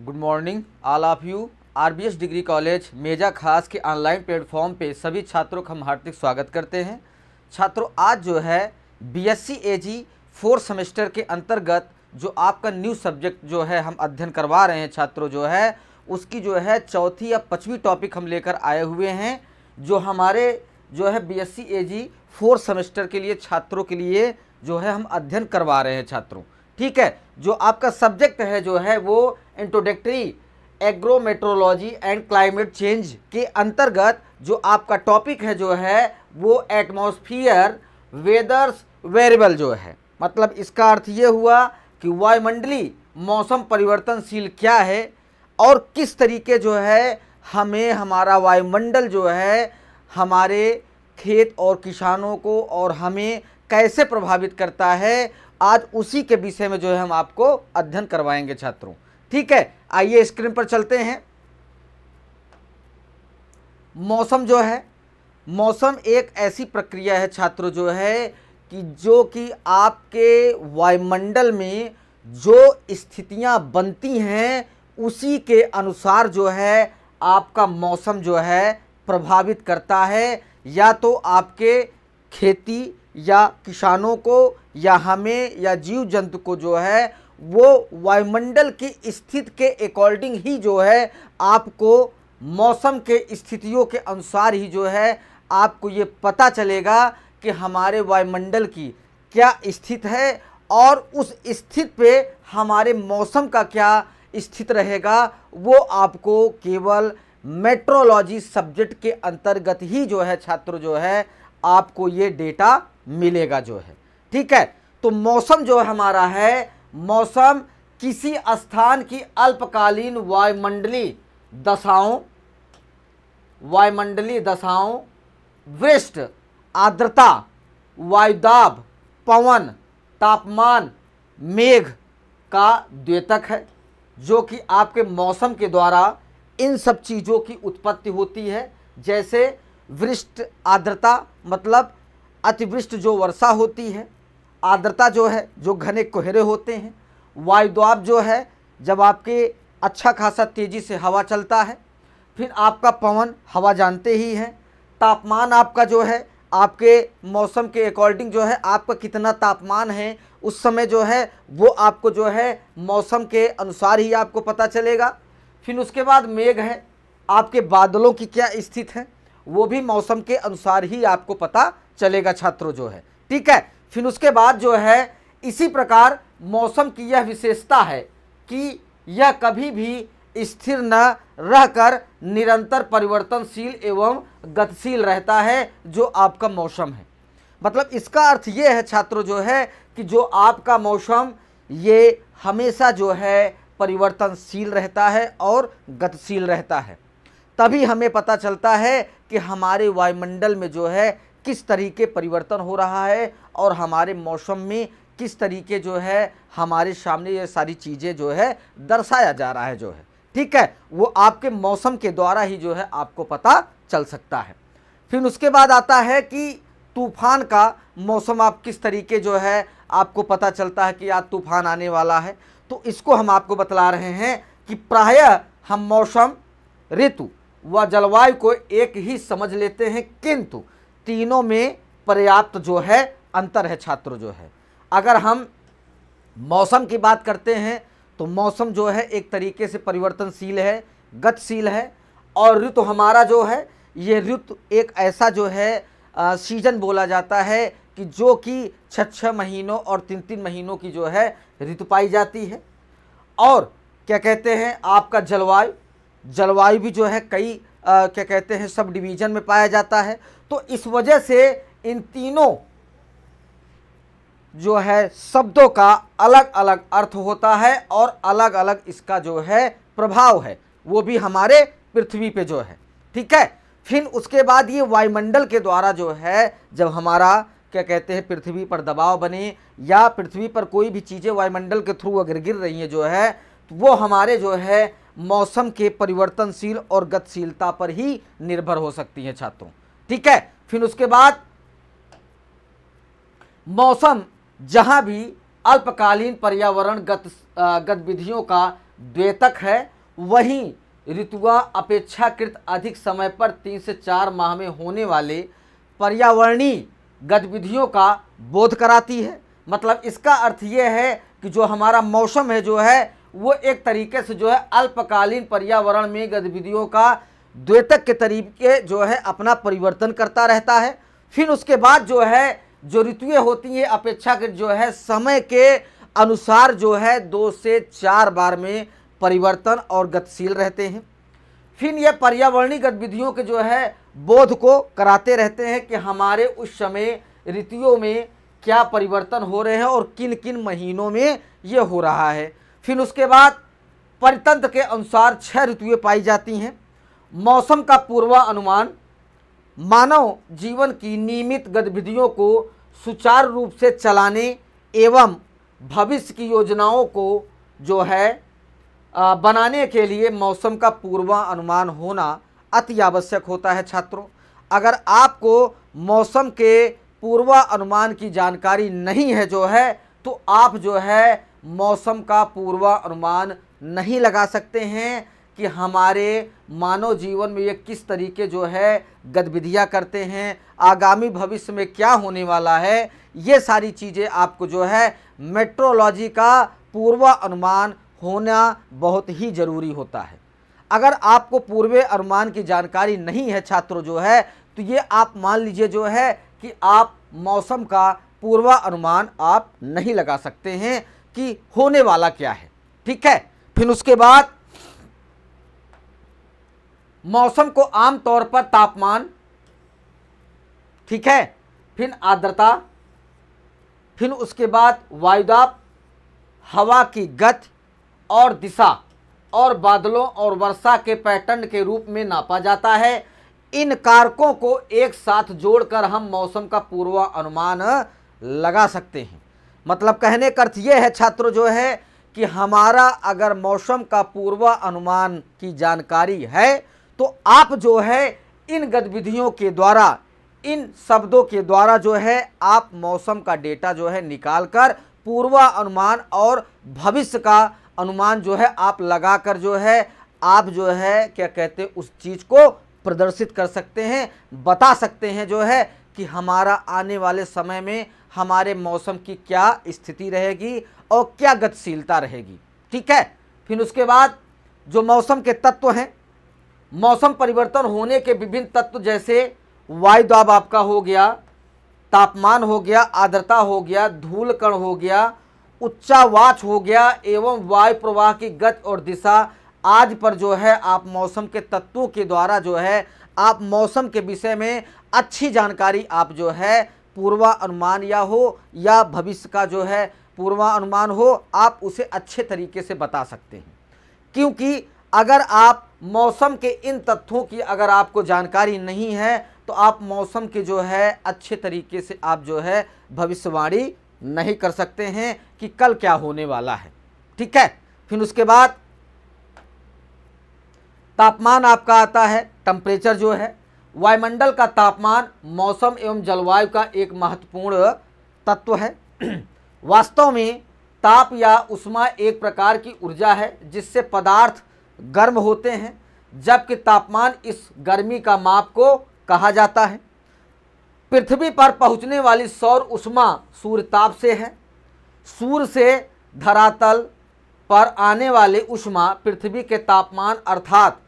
good morning all of you RBS degree college Meja Khas के online platform पे सभी छात्रों का हम हार्दिक स्वागत करते हैं छात्रों आज जो है बीएससी एजी फोर्थ सेमेस्टर के अंतर्गत जो आपका न्यू सब्जेक्ट जो है हम अध्ययन करवा रहे हैं छात्रों जो है उसकी जो है चौथी या पाँचवीं टॉपिक हम लेकर आए हुए हैं जो हमारे जो है B S C fourth semester के लिए छात्रों के लिए जो है हम अध्ययन करवा रहे हैं छात्रों ठीक है जो आपका सब्जेक्ट है जो है वो introductory agrometeorology and climate change के अंतर्गत जो आपका टॉपिक है जो है वो एटमॉस्फियर वेदर्स वेरिएबल जो है मतलब इसका अर्थ ये हुआ कि वायुमंडली मौसम परिवर्तनशील क्या है और किस तरीके जो है हमें हमारा वायुमंडल जो है हमारे खेत और किसानों को और हमें कैसे प्रभावित करता है आज उसी के विषय में जो है हम आपको अध्ययन करवाएंगे छात्रों ठीक है आइए स्क्रीन पर चलते हैं मौसम जो है मौसम एक ऐसी प्रक्रिया है छात्रों जो है कि जो कि आपके वायुमंडल में जो स्थितियां बनती हैं उसी के अनुसार जो है आपका मौसम जो है प्रभावित करता है या तो आपके खेती या किसानों को या हमें या जीव जंतु को जो है वो वायुमंडल की स्थिति के अकॉर्डिंग ही जो है आपको मौसम के स्थितियों के अनुसार ही जो है आपको ये पता चलेगा कि हमारे वायुमंडल की क्या स्थिति है और उस स्थिति पे हमारे मौसम का क्या स्थित रहेगा वो आपको केवल मेट्रोलॉजी सब्जेक्ट के अंतर्गत ही जो है छात्र जो है आपको ये डेटा मिलेगा जो है ठीक है तो मौसम जो हमारा है मौसम किसी स्थान की अल्पकालीन वायुमंडली दशाओं वायुमंडली दशाओं वृष्ट आर्द्रता वायुदाब पवन तापमान मेघ का द्वेतक है जो कि आपके मौसम के द्वारा इन सब चीज़ों की उत्पत्ति होती है जैसे वृष्ट आर्द्रता मतलब अतिवृष्ट जो वर्षा होती है आर्द्रता जो है जो घने कोहरे होते हैं वायुदाब जो है जब आपके अच्छा खासा तेज़ी से हवा चलता है फिर आपका पवन हवा जानते ही हैं तापमान आपका जो है आपके मौसम के अकॉर्डिंग जो है आपका कितना तापमान है उस समय जो है वो आपको जो है मौसम के अनुसार ही आपको पता चलेगा फिर उसके बाद मेघ है आपके बादलों की क्या स्थिति है वो भी मौसम के अनुसार ही आपको पता चलेगा छात्रों जो है ठीक है फिर उसके बाद जो है इसी प्रकार मौसम की यह विशेषता है कि यह कभी भी स्थिर न रहकर निरंतर परिवर्तनशील एवं गतिशील रहता है जो आपका मौसम है मतलब इसका अर्थ ये है छात्रों जो है कि जो आपका मौसम ये हमेशा जो है परिवर्तनशील रहता है और गतिशील रहता है तभी हमें पता चलता है कि हमारे वायुमंडल में जो है किस तरीके परिवर्तन हो रहा है और हमारे मौसम में किस तरीके जो है हमारे सामने ये सारी चीज़ें जो है दर्शाया जा रहा है जो है ठीक है वो आपके मौसम के द्वारा ही जो है आपको पता चल सकता है फिर उसके बाद आता है कि तूफान का मौसम आप किस तरीके जो है आपको पता चलता है कि आज तूफान आने वाला है तो इसको हम आपको बतला रहे हैं कि प्रायः हम मौसम ऋतु व जलवायु को एक ही समझ लेते हैं किंतु तीनों में पर्याप्त जो है अंतर है छात्र जो है अगर हम मौसम की बात करते हैं तो मौसम जो है एक तरीके से परिवर्तनशील है गतिशील है और ऋतु हमारा जो है ये ऋतु एक ऐसा जो है आ, सीजन बोला जाता है कि जो कि छः छः महीनों और तीन तीन महीनों की जो है ऋतु पाई जाती है और क्या कहते हैं आपका जलवायु जलवायु भी जो है कई आ, क्या कहते हैं सब डिवीज़न में पाया जाता है तो इस वजह से इन तीनों जो है शब्दों का अलग अलग अर्थ होता है और अलग अलग इसका जो है प्रभाव है वो भी हमारे पृथ्वी पे जो है ठीक है फिर उसके बाद ये वायुमंडल के द्वारा जो है जब हमारा क्या कहते हैं पृथ्वी पर दबाव बने या पृथ्वी पर कोई भी चीज़ें वायुमंडल के थ्रू अगर गिर रही हैं जो है तो वो हमारे जो है मौसम के परिवर्तनशील और गतिशीलता पर ही निर्भर हो सकती है छात्रों ठीक है फिर उसके बाद मौसम जहां भी अल्पकालीन पर्यावरण गत गतिविधियों का द्वेतक है वहीं ऋतुआ अपेक्षाकृत अधिक समय पर तीन से चार माह में होने वाले पर्यावरणीय गतिविधियों का बोध कराती है मतलब इसका अर्थ यह है कि जो हमारा मौसम है जो है वो एक तरीके से जो है अल्पकालीन पर्यावरण में गतिविधियों का द्वेतक के तरीके जो है अपना परिवर्तन करता रहता है फिर उसके बाद जो है जो ऋतुएँ होती हैं अपेक्षाकृत जो है समय के अनुसार जो है दो से चार बार में परिवर्तन और गतिशील रहते हैं फिर ये पर्यावरणीय गतिविधियों के जो है बोध को कराते रहते हैं कि हमारे उस समय ऋतुओं में क्या परिवर्तन हो रहे हैं और किन किन महीनों में ये हो रहा है फिर उसके बाद परितंत्र के अनुसार छह ऋतुएं पाई जाती हैं मौसम का पूर्वानुमान मानव जीवन की नियमित गतिविधियों को सुचारू रूप से चलाने एवं भविष्य की योजनाओं को जो है बनाने के लिए मौसम का पूर्वानुमान होना अति आवश्यक होता है छात्रों अगर आपको मौसम के पूर्वानुमान की जानकारी नहीं है जो है तो आप जो है मौसम का पूर्वानुमान नहीं लगा सकते हैं कि हमारे मानव जीवन में ये किस तरीके जो है गतिविधियाँ करते हैं आगामी भविष्य में क्या होने वाला है ये सारी चीज़ें आपको जो है मेट्रोलॉजी का पूर्वानुमान होना बहुत ही ज़रूरी होता है अगर आपको पूर्व अनुमान की जानकारी नहीं है छात्रों जो है तो ये आप मान लीजिए जो है कि आप मौसम का पूर्वानुमान आप नहीं लगा सकते हैं कि होने वाला क्या है ठीक है फिर उसके बाद मौसम को आमतौर पर तापमान ठीक है फिर आर्द्रता फिर उसके बाद वायुदाब हवा की गति और दिशा और बादलों और वर्षा के पैटर्न के रूप में नापा जाता है इन कारकों को एक साथ जोड़कर हम मौसम का पूर्वानुमान लगा सकते हैं मतलब कहने का अर्थ ये है छात्रों जो है कि हमारा अगर मौसम का पूर्वा अनुमान की जानकारी है तो आप जो है इन गतिविधियों के द्वारा इन शब्दों के द्वारा जो है आप मौसम का डेटा जो है निकाल कर पूर्वा अनुमान और भविष्य का अनुमान जो है आप लगा कर जो है आप जो है क्या कहते हैं उस चीज़ को प्रदर्शित कर सकते हैं बता सकते हैं जो है कि हमारा आने वाले समय में हमारे मौसम की क्या स्थिति रहेगी और क्या गतिशीलता रहेगी ठीक है फिर उसके बाद जो मौसम के तत्व हैं मौसम परिवर्तन होने के विभिन्न तत्व जैसे वायु दाब आपका हो गया तापमान हो गया आर्द्रता हो गया धूल कण हो गया उच्चावाच हो गया एवं वायु प्रवाह की गति और दिशा आज पर जो है आप मौसम के तत्वों के द्वारा जो है आप मौसम के विषय में अच्छी जानकारी आप जो है पूर्वानुमान या हो या भविष्य का जो है पूर्वानुमान हो आप उसे अच्छे तरीके से बता सकते हैं क्योंकि अगर आप मौसम के इन तथ्यों की अगर आपको जानकारी नहीं है तो आप मौसम के जो है अच्छे तरीके से आप जो है भविष्यवाणी नहीं कर सकते हैं कि कल क्या होने वाला है ठीक है फिर उसके बाद तापमान आपका आता है टम्परेचर जो है वायुमंडल का तापमान मौसम एवं जलवायु का एक महत्वपूर्ण तत्व है वास्तव में ताप या उष्मा एक प्रकार की ऊर्जा है जिससे पदार्थ गर्म होते हैं जबकि तापमान इस गर्मी का माप को कहा जाता है पृथ्वी पर पहुंचने वाली सौर उष्मा सूर्य ताप से है सूर्य से धरातल पर आने वाले उष्मा पृथ्वी के तापमान अर्थात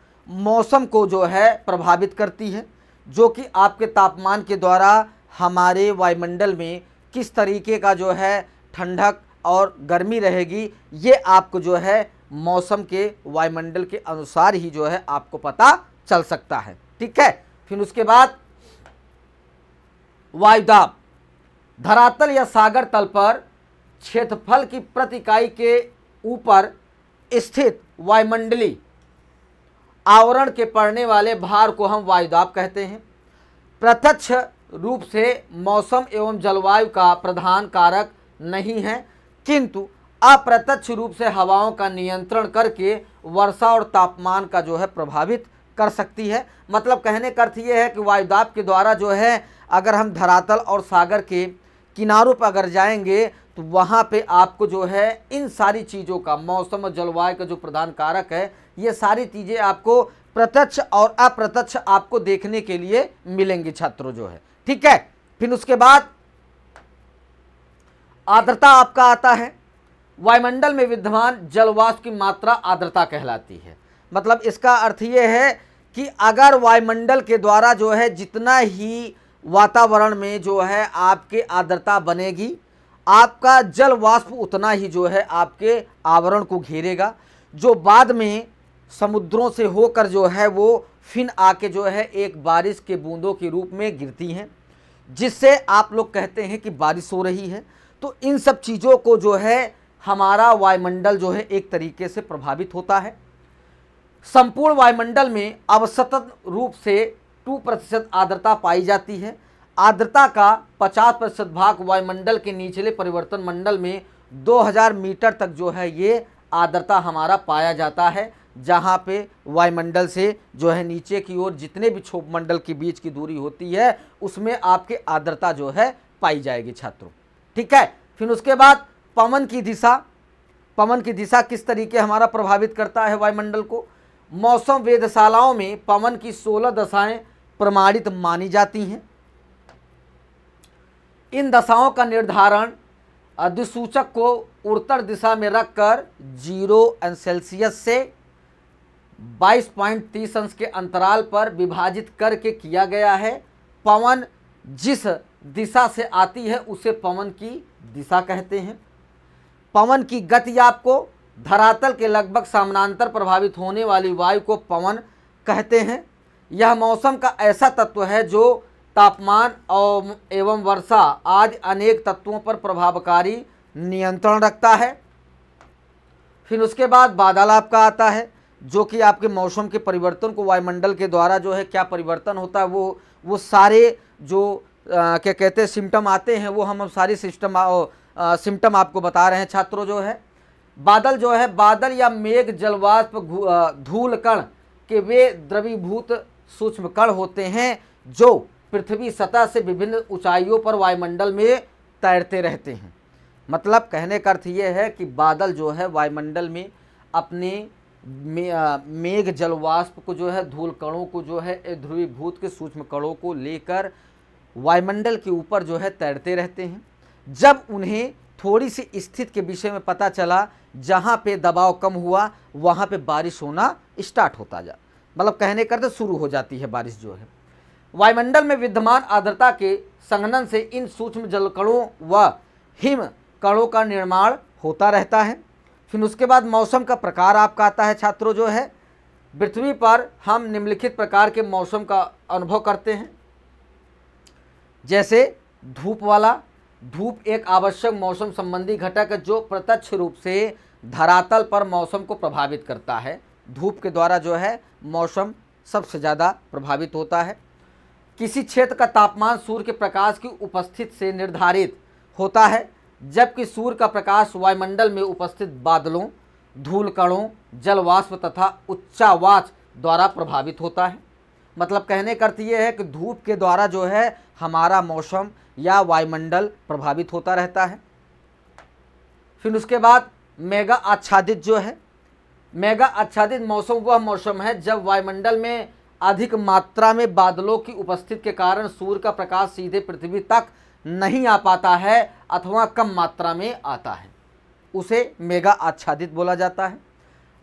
मौसम को जो है प्रभावित करती है जो कि आपके तापमान के द्वारा हमारे वायुमंडल में किस तरीके का जो है ठंडक और गर्मी रहेगी ये आपको जो है मौसम के वायुमंडल के अनुसार ही जो है आपको पता चल सकता है ठीक है फिर उसके बाद वायुदाब धरातल या सागर तल पर क्षेत्रफल की प्रतिकाई के ऊपर स्थित वायुमंडली आवरण के पड़ने वाले भार को हम वायुदाब कहते हैं प्रत्यक्ष रूप से मौसम एवं जलवायु का प्रधान कारक नहीं है किंतु अप्रत्यक्ष रूप से हवाओं का नियंत्रण करके वर्षा और तापमान का जो है प्रभावित कर सकती है मतलब कहने का अर्थ ये है कि वायुदाब के द्वारा जो है अगर हम धरातल और सागर के किनारों पर अगर जाएंगे तो वहाँ पे आपको जो है इन सारी चीज़ों का मौसम और जलवायु का जो प्रधान कारक है ये सारी चीज़ें आपको प्रत्यक्ष और अप्रत्यक्ष आपको देखने के लिए मिलेंगी छात्रों जो है ठीक है फिर उसके बाद आर्द्रता आपका आता है वायुमंडल में विद्यमान जलवाष्प की मात्रा आर्द्रता कहलाती है मतलब इसका अर्थ ये है कि अगर वायुमंडल के द्वारा जो है जितना ही वातावरण में जो है आपके आर्द्रता बनेगी आपका जल वाष्प उतना ही जो है आपके आवरण को घेरेगा जो बाद में समुद्रों से होकर जो है वो फिन आके जो है एक बारिश के बूंदों के रूप में गिरती हैं जिससे आप लोग कहते हैं कि बारिश हो रही है तो इन सब चीज़ों को जो है हमारा वायुमंडल जो है एक तरीके से प्रभावित होता है संपूर्ण वायुमंडल में अवसत रूप से टू प्रतिशत आर्द्रता पाई जाती है आर्द्रता का 50 प्रतिशत भाग वायुमंडल के निचले परिवर्तन मंडल में 2000 मीटर तक जो है ये आर्द्रता हमारा पाया जाता है जहाँ पे वायुमंडल से जो है नीचे की ओर जितने भी क्षोभ मंडल के बीच की दूरी होती है उसमें आपके आर्द्रता जो है पाई जाएगी छात्रों ठीक है फिर उसके बाद पवन की दिशा पवन की दिशा किस तरीके हमारा प्रभावित करता है वायुमंडल को मौसम वेधशालाओं में पवन की सोलह दशाएँ प्रमाणित मानी जाती हैं इन दशाओं का निर्धारण अधिसूचक को उत्तर दिशा में रखकर जीरो एंड सेल्सियस से 22.30 अंश के अंतराल पर विभाजित करके किया गया है पवन जिस दिशा से आती है उसे पवन की दिशा कहते हैं पवन की गति आपको धरातल के लगभग समानांतर प्रभावित होने वाली वायु को पवन कहते हैं यह मौसम का ऐसा तत्व है जो तापमान एवं वर्षा आदि अनेक तत्वों पर प्रभावकारी नियंत्रण रखता है फिर उसके बाद बादल आपका आता है जो कि आपके मौसम के परिवर्तन को वायुमंडल के द्वारा जो है क्या परिवर्तन होता है वो वो सारे जो आ, क्या कहते हैं सिम्टम आते हैं वो हम अब सिस्टम सिम्टम आपको बता रहे हैं छात्रों जो है बादल जो है बादल या मेघ जलवाष्प धूल कण के वे द्रवीभूत सूक्ष्म कण होते हैं जो पृथ्वी सतह से विभिन्न ऊंचाइयों पर वायुमंडल में तैरते रहते हैं मतलब कहने का अर्थ ये है कि बादल जो है वायुमंडल में अपने मेघ जलवाष्प को जो है धूल कणों को जो है ध्रुवीभूत के सूक्ष्म कणों को लेकर वायुमंडल के ऊपर जो है तैरते रहते हैं जब उन्हें थोड़ी सी स्थिति के विषय में पता चला जहाँ पे दबाव कम हुआ वहाँ पे बारिश होना स्टार्ट होता जा मतलब कहने करते शुरू हो जाती है बारिश जो है वायुमंडल में विद्यमान आर्द्रता के संघनन से इन सूक्ष्म जलकणों व हिम कणों का निर्माण होता रहता है फिर उसके बाद मौसम का प्रकार आपका आता है छात्रों जो है पृथ्वी पर हम निम्नलिखित प्रकार के मौसम का अनुभव करते हैं जैसे धूप वाला धूप एक आवश्यक मौसम संबंधी घटक है जो प्रत्यक्ष रूप से धरातल पर मौसम को प्रभावित करता है धूप के द्वारा जो है मौसम सबसे ज़्यादा प्रभावित होता है किसी क्षेत्र का तापमान सूर्य के प्रकाश की उपस्थित से निर्धारित होता है जबकि सूर्य का प्रकाश वायुमंडल में उपस्थित बादलों धूल कणों जलवाष्प तथा उच्चावाच द्वारा प्रभावित होता है मतलब कहने का ये है कि धूप के द्वारा जो है हमारा मौसम या वायुमंडल प्रभावित होता रहता है फिर उसके बाद मेगा आच्छादित जो है मेगा आच्छादित मौसम वह मौसम है जब वायुमंडल में अधिक मात्रा में बादलों की उपस्थिति के कारण सूर्य का प्रकाश सीधे पृथ्वी तक नहीं आ पाता है अथवा कम मात्रा में आता है उसे मेगा आच्छादित बोला जाता है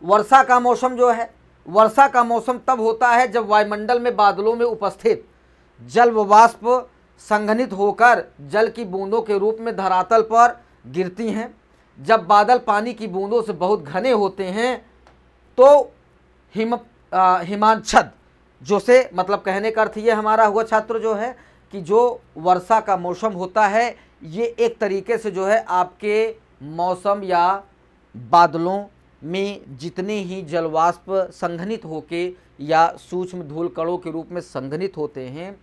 वर्षा का मौसम जो है वर्षा का मौसम तब होता है जब वायुमंडल में बादलों में उपस्थित जल वाष्प संघनित होकर जल की बूंदों के रूप में धरातल पर गिरती हैं जब बादल पानी की बूंदों से बहुत घने होते हैं तो हिम हिमांच्छद जो से मतलब कहने का अर्थ ये हमारा हुआ छात्र जो है कि जो वर्षा का मौसम होता है ये एक तरीके से जो है आपके मौसम या बादलों में जितने ही जलवाष्प संघनित होके या सूक्ष्म धूल कणों के रूप में संघनित होते हैं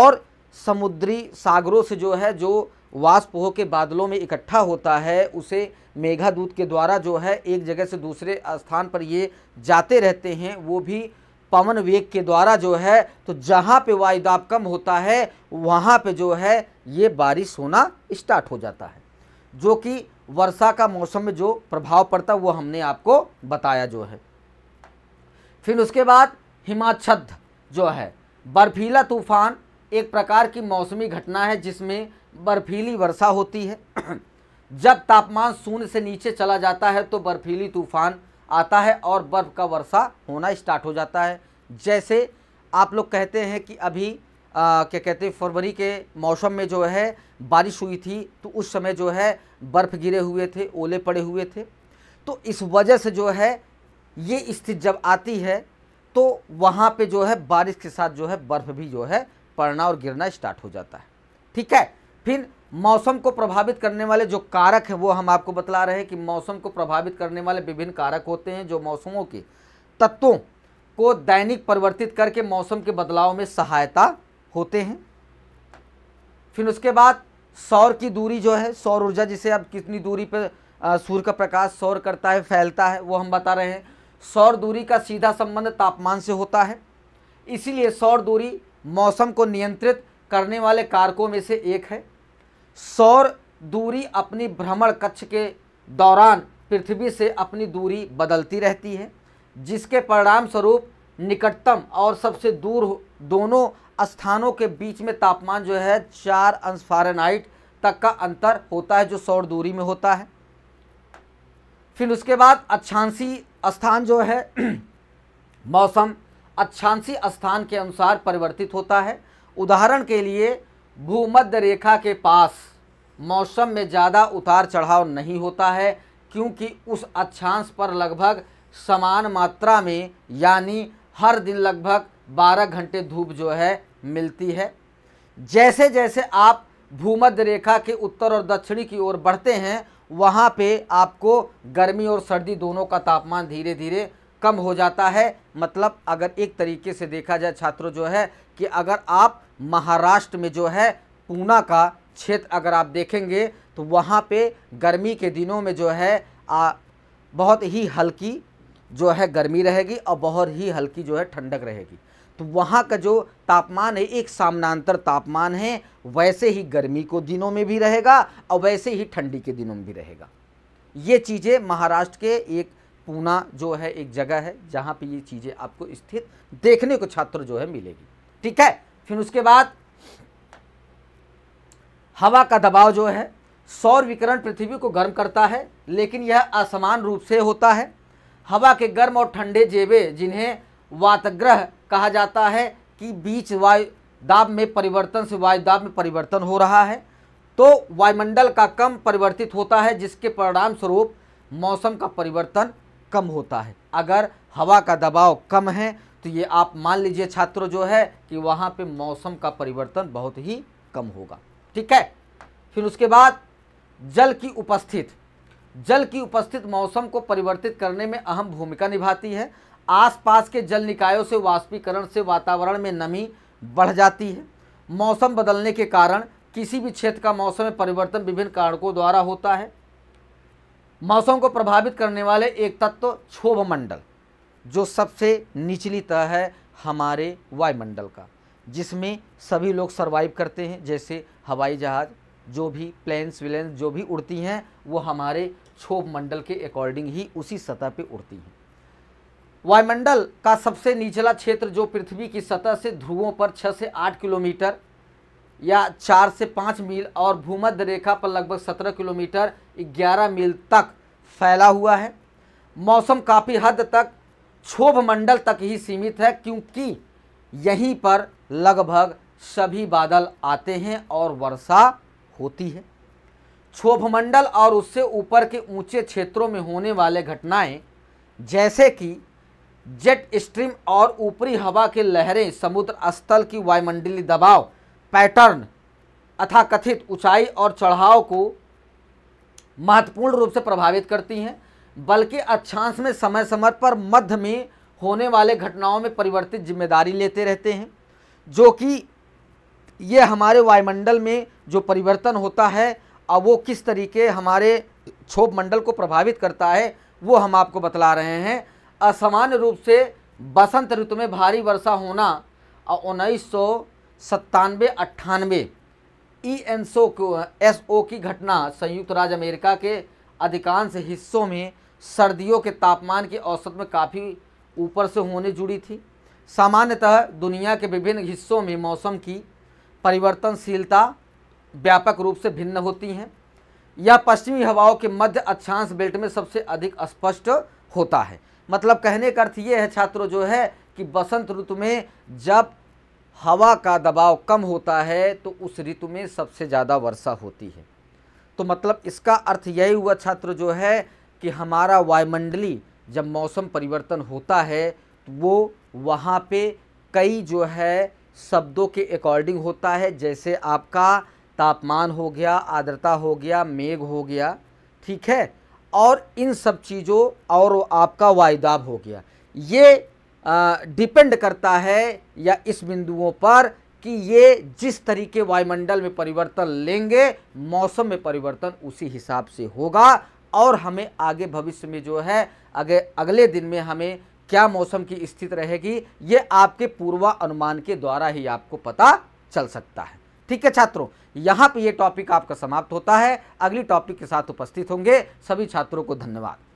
और समुद्री सागरों से जो है जो वाष्प हो के बादलों में इकट्ठा होता है उसे मेघादूत के द्वारा जो है एक जगह से दूसरे स्थान पर ये जाते रहते हैं वो भी पवन वेग के द्वारा जो है तो जहाँ पे वायु दाब कम होता है वहाँ पे जो है ये बारिश होना स्टार्ट हो जाता है जो कि वर्षा का मौसम में जो प्रभाव पड़ता है वो हमने आपको बताया जो है फिर उसके बाद हिमाच्छद जो है बर्फीला तूफान एक प्रकार की मौसमी घटना है जिसमें बर्फीली वर्षा होती है जब तापमान शून्य से नीचे चला जाता है तो बर्फीली तूफान आता है और बर्फ़ का वर्षा होना स्टार्ट हो जाता है जैसे आप लोग कहते हैं कि अभी आ, क्या कहते हैं फरवरी के मौसम में जो है बारिश हुई थी तो उस समय जो है बर्फ़ गिरे हुए थे ओले पड़े हुए थे तो इस वजह से जो है ये स्थिति जब आती है तो वहाँ पे जो है बारिश के साथ जो है बर्फ़ भी जो है पड़ना और गिरना स्टार्ट हो जाता है ठीक है फिर मौसम को प्रभावित करने वाले जो कारक हैं वो हम आपको बतला रहे हैं कि मौसम को प्रभावित करने वाले विभिन्न कारक होते हैं जो मौसमों के तत्वों को दैनिक परिवर्तित करके मौसम के बदलाव में सहायता होते हैं फिर उसके बाद सौर की दूरी जो है सौर ऊर्जा जिसे आप कितनी दूरी पर सूर्य का प्रकाश सौर करता है फैलता है वो हम बता रहे हैं सौर दूरी का सीधा संबंध तापमान से होता है इसीलिए सौर दूरी मौसम को नियंत्रित करने वाले कारकों में से एक है सौर दूरी अपनी भ्रमण कक्ष के दौरान पृथ्वी से अपनी दूरी बदलती रहती है जिसके परिणाम स्वरूप निकटतम और सबसे दूर दोनों स्थानों के बीच में तापमान जो है चार अंश फारेनहाइट तक का अंतर होता है जो सौर दूरी में होता है फिर उसके बाद अच्छांसी स्थान जो है मौसम अच्छांसी स्थान के अनुसार परिवर्तित होता है उदाहरण के लिए भूमध्य रेखा के पास मौसम में ज़्यादा उतार चढ़ाव नहीं होता है क्योंकि उस अक्षांश पर लगभग समान मात्रा में यानी हर दिन लगभग 12 घंटे धूप जो है मिलती है जैसे जैसे आप भूमध्य रेखा के उत्तर और दक्षिणी की ओर बढ़ते हैं वहाँ पे आपको गर्मी और सर्दी दोनों का तापमान धीरे धीरे कम हो जाता है मतलब अगर एक तरीके से देखा जाए छात्रों जो है कि अगर आप महाराष्ट्र में जो है पूना का क्षेत्र अगर आप देखेंगे तो वहाँ पे गर्मी के दिनों में जो है आ, बहुत ही हल्की जो है गर्मी रहेगी और बहुत ही हल्की जो है ठंडक रहेगी तो वहाँ का जो तापमान है एक सामनांतर तापमान है वैसे ही गर्मी को दिनों में भी रहेगा और वैसे ही ठंडी के दिनों में भी रहेगा ये चीज़ें महाराष्ट्र के एक पूना जो है एक जगह है जहाँ पे ये चीज़ें आपको स्थित देखने को छात्र जो है मिलेगी ठीक है फिर उसके बाद हवा का दबाव जो है सौर विकरण पृथ्वी को गर्म करता है लेकिन यह असमान रूप से होता है हवा के गर्म और ठंडे जेबे जिन्हें वातग्रह कहा जाता है कि बीच वायु दाब में परिवर्तन से वायु दाब में परिवर्तन हो रहा है तो वायुमंडल का कम परिवर्तित होता है जिसके परिणाम स्वरूप मौसम का परिवर्तन कम होता है अगर हवा का दबाव कम है तो ये आप मान लीजिए छात्रों जो है कि वहाँ पे मौसम का परिवर्तन बहुत ही कम होगा ठीक है फिर उसके बाद जल की उपस्थित जल की उपस्थित मौसम को परिवर्तित करने में अहम भूमिका निभाती है आसपास के जल निकायों से वाष्पीकरण से वातावरण में नमी बढ़ जाती है मौसम बदलने के कारण किसी भी क्षेत्र का मौसम में परिवर्तन विभिन्न कारकों द्वारा होता है मौसम को प्रभावित करने वाले एक तत्व क्षोभ मंडल जो सबसे निचली तह है हमारे वायुमंडल का जिसमें सभी लोग सरवाइव करते हैं जैसे हवाई जहाज़ जो भी प्लेन्स विलेंस जो भी उड़ती हैं वो हमारे क्षोभ मंडल के अकॉर्डिंग ही उसी सतह पे उड़ती हैं वायुमंडल का सबसे निचला क्षेत्र जो पृथ्वी की सतह से ध्रुवों पर छः से आठ किलोमीटर या चार से पाँच मील और भूमध्य रेखा पर लगभग सत्रह किलोमीटर ग्यारह मील तक फैला हुआ है मौसम काफ़ी हद तक क्षोभ मंडल तक ही सीमित है क्योंकि यहीं पर लगभग सभी बादल आते हैं और वर्षा होती है मंडल और उससे ऊपर के ऊंचे क्षेत्रों में होने वाले घटनाएं जैसे कि जेट स्ट्रीम और ऊपरी हवा की लहरें समुद्र स्थल की वायुमंडलीय दबाव पैटर्न अथाकथित ऊंचाई और चढ़ाव को महत्वपूर्ण रूप से प्रभावित करती हैं बल्कि अक्षांश में समय समय पर मध्य में होने वाले घटनाओं में परिवर्तित जिम्मेदारी लेते रहते हैं जो कि ये हमारे वायुमंडल में जो परिवर्तन होता है और वो किस तरीके हमारे क्षोभ मंडल को प्रभावित करता है वो हम आपको बतला रहे हैं असामान्य रूप से बसंत ऋतु में भारी वर्षा होना और उन्नीस सत्तानवे अट्ठानवे ई एन सो को एस ओ की घटना संयुक्त राज्य अमेरिका के अधिकांश हिस्सों में सर्दियों के तापमान के औसत में काफ़ी ऊपर से होने जुड़ी थी सामान्यतः दुनिया के विभिन्न हिस्सों में मौसम की परिवर्तनशीलता व्यापक रूप से भिन्न होती हैं यह पश्चिमी हवाओं के मध्य अक्षांश बेल्ट में सबसे अधिक स्पष्ट होता है मतलब कहने का अर्थ ये है छात्रों जो है कि बसंत ऋतु में जब हवा का दबाव कम होता है तो उस ऋतु में सबसे ज़्यादा वर्षा होती है तो मतलब इसका अर्थ यही हुआ छात्र जो है कि हमारा वायुमंडली जब मौसम परिवर्तन होता है तो वो वहाँ पे कई जो है शब्दों के अकॉर्डिंग होता है जैसे आपका तापमान हो गया आर्द्रता हो गया मेघ हो गया ठीक है और इन सब चीज़ों और आपका वायुदाब हो गया ये डिपेंड करता है या इस बिंदुओं पर कि ये जिस तरीके वायुमंडल में परिवर्तन लेंगे मौसम में परिवर्तन उसी हिसाब से होगा और हमें आगे भविष्य में जो है अगे अगले दिन में हमें क्या मौसम की स्थिति रहेगी ये आपके पूर्वानुमान के द्वारा ही आपको पता चल सकता है ठीक है छात्रों यहाँ पे ये टॉपिक आपका समाप्त होता है अगली टॉपिक के साथ उपस्थित होंगे सभी छात्रों को धन्यवाद